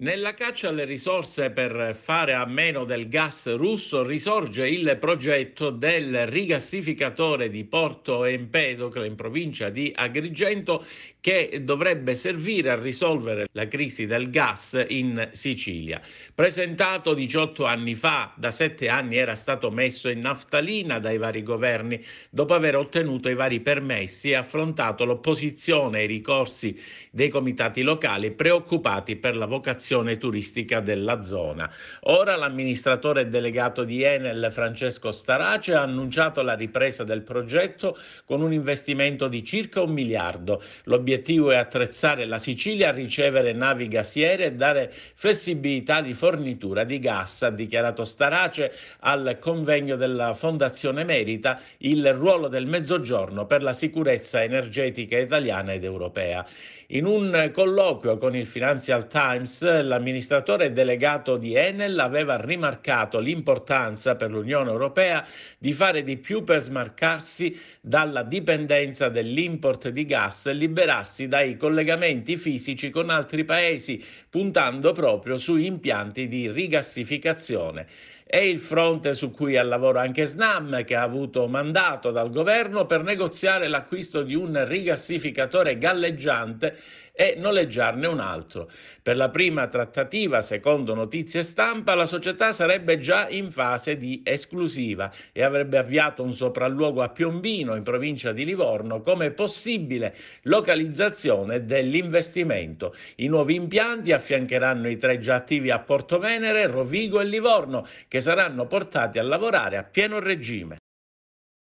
Nella caccia alle risorse per fare a meno del gas russo risorge il progetto del rigassificatore di Porto Empedocle in provincia di Agrigento che dovrebbe servire a risolvere la crisi del gas in Sicilia. Presentato 18 anni fa, da 7 anni era stato messo in naftalina dai vari governi dopo aver ottenuto i vari permessi e affrontato l'opposizione e i ricorsi dei comitati locali preoccupati per la vocazione destinazione turistica della zona. Ora l'amministratore delegato di Enel Francesco Starace ha annunciato la ripresa del progetto con un investimento di circa un miliardo. L'obiettivo è attrezzare la Sicilia a ricevere navi gasiere e dare flessibilità di fornitura di gas, ha dichiarato Starace al convegno della Fondazione Merita il ruolo del Mezzogiorno per la sicurezza energetica italiana ed europea. In un colloquio con il Financial Times l'amministratore delegato di Enel aveva rimarcato l'importanza per l'Unione Europea di fare di più per smarcarsi dalla dipendenza dell'import di gas e liberarsi dai collegamenti fisici con altri paesi, puntando proprio su impianti di rigassificazione. È il fronte su cui ha lavoro anche SNAM, che ha avuto mandato dal governo per negoziare l'acquisto di un rigassificatore galleggiante e noleggiarne un altro. Per la prima trattativa, secondo notizie stampa, la società sarebbe già in fase di esclusiva e avrebbe avviato un sopralluogo a Piombino, in provincia di Livorno, come possibile localizzazione dell'investimento. I nuovi impianti affiancheranno i tre già attivi a Porto Venere, Rovigo e Livorno, che saranno portati a lavorare a pieno regime.